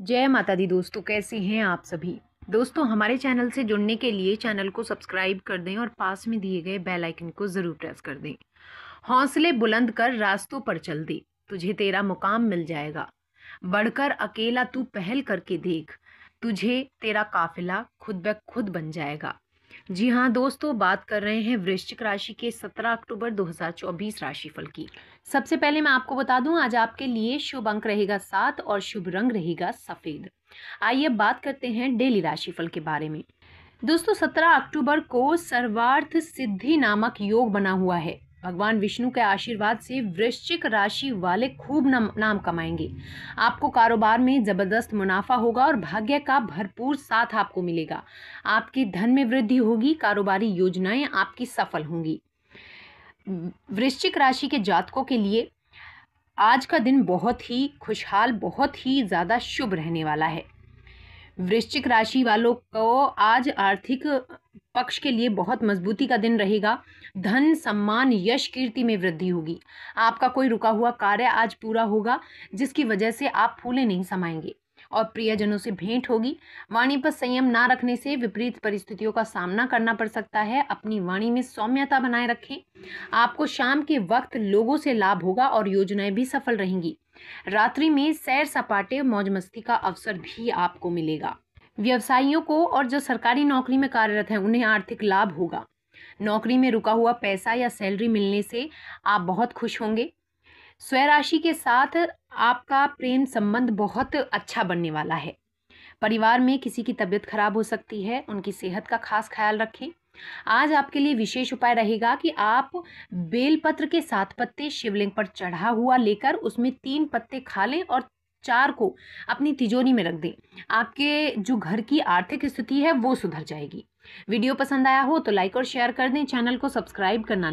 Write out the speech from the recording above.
जय माता दी दोस्तों कैसे हैं आप सभी दोस्तों हमारे चैनल से जुड़ने के लिए चैनल को सब्सक्राइब कर दें और पास में दिए गए बेल आइकन को ज़रूर प्रेस कर दें हौसले बुलंद कर रास्तों पर चल दे तुझे तेरा मुकाम मिल जाएगा बढ़कर अकेला तू पहल करके देख तुझे तेरा काफिला खुद ब खुद बन जाएगा जी हाँ दोस्तों बात कर रहे हैं वृश्चिक राशि के 17 अक्टूबर 2024 राशिफल की सबसे पहले मैं आपको बता दूं आज आपके लिए शुभ अंक रहेगा सात और शुभ रंग रहेगा सफ़ेद आइए बात करते हैं डेली राशिफल के बारे में दोस्तों 17 अक्टूबर को सर्वार्थ सिद्धि नामक योग बना हुआ है भगवान विष्णु के आशीर्वाद से वृश्चिक राशि वाले खूब नाम, कमाएंगे आपको कारोबार में ज़बरदस्त मुनाफा होगा और भाग्य का भरपूर साथ आपको मिलेगा आपके धन में वृद्धि होगी कारोबारी योजनाएं आपकी सफल होंगी वृश्चिक राशि के जातकों के लिए आज का दिन बहुत ही खुशहाल बहुत ही ज़्यादा शुभ रहने वाला है वृश्चिक राशि वालों को आज आर्थिक पक्ष के लिए बहुत मजबूती का दिन रहेगा धन सम्मान यश कीर्ति में वृद्धि होगी आपका कोई रुका हुआ कार्य आज पूरा होगा जिसकी वजह से आप फूले नहीं समाएंगे और प्रियजनों से भेंट होगी वाणी पर संयम ना रखने से विपरीत परिस्थितियों का सामना करना पड़ सकता है अपनी वाणी में सौम्यता बनाए रखें आपको शाम के वक्त लोगों से लाभ होगा और योजनाएं भी सफल रहेंगी रात्रि में सैर सपाटे मौज मस्ती का अवसर भी आपको मिलेगा व्यवसायियों को और जो सरकारी नौकरी में कार्यरत हैं उन्हें आर्थिक लाभ होगा नौकरी में रुका हुआ पैसा या सैलरी मिलने से आप बहुत खुश होंगे स्वराशि के साथ आपका प्रेम संबंध बहुत अच्छा बनने वाला है परिवार में किसी की तबीयत खराब हो सकती है उनकी सेहत का खास ख्याल रखें आज आपके लिए विशेष उपाय रहेगा कि आप बेलपत्र के सात पत्ते शिवलिंग पर चढ़ा हुआ लेकर उसमें तीन पत्ते खा लें और चार को अपनी तिजोरी में रख दें आपके जो घर की आर्थिक स्थिति है वो सुधर जाएगी वीडियो पसंद आया हो तो लाइक और शेयर कर दें चैनल को सब्सक्राइब करना